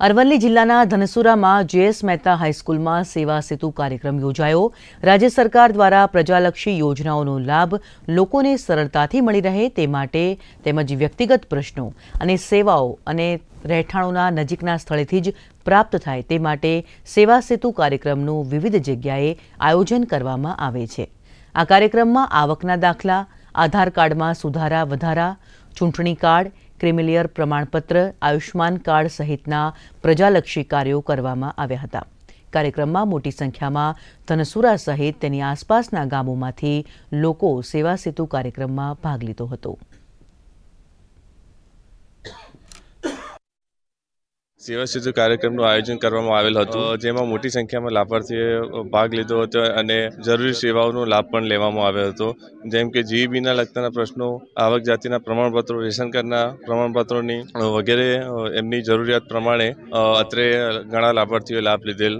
અરવલ્લી જિલ્લાના ધનસુરામાં જેએસ મહેતા હાઈસ્કૂલમાં સેવા સેતુ કાર્યક્રમ યોજાયો રાજ્ય સરકાર દ્વારા પ્રજાલક્ષી યોજનાઓનો લાભ લોકોને સરળતાથી મળી રહે તે માટે તેમજ વ્યક્તિગત પ્રશ્નો અને સેવાઓ અને રહેઠાણોના નજીકના સ્થળેથી જ પ્રાપ્ત થાય તે માટે સેવા સેતુ કાર્યક્રમનું વિવિધ જગ્યાએ આયોજન કરવામાં આવે છે આ કાર્યક્રમમાં આવકના દાખલા આધાર કાર્ડમાં સુધારા વધારા ચૂંટણી કાર્ડ ક્રિમિલિયર પ્રમાણપત્ર આયુષ્માન કાર્ડ સહિતના પ્રજાલક્ષી કાર્યો કરવામાં આવ્યા હતા કાર્યક્રમમાં મોટી સંખ્યામાં ધનસુરા સહિત તેની આસપાસના ગામોમાંથી લોકો સેવા સેતુ કાર્યક્રમમાં ભાગ લીધો હતો સેવા સેતુ કાર્યક્રમનું આયોજન કરવામાં આવેલ હતું જેમાં મોટી સંખ્યામાં લાભાર્થીએ ભાગ લીધો હતો અને જરૂરી સેવાઓનો લાભ પણ લેવામાં આવ્યો હતો જેમ કે જીઈબીના લગતાના પ્રશ્નો આવક જાતિના પ્રમાણપત્રો રેશન કાર્ડના પ્રમાણપત્રોની વગેરે એમની જરૂરિયાત પ્રમાણે અત્રે ઘણા લાભાર્થીઓએ લાભ લીધેલ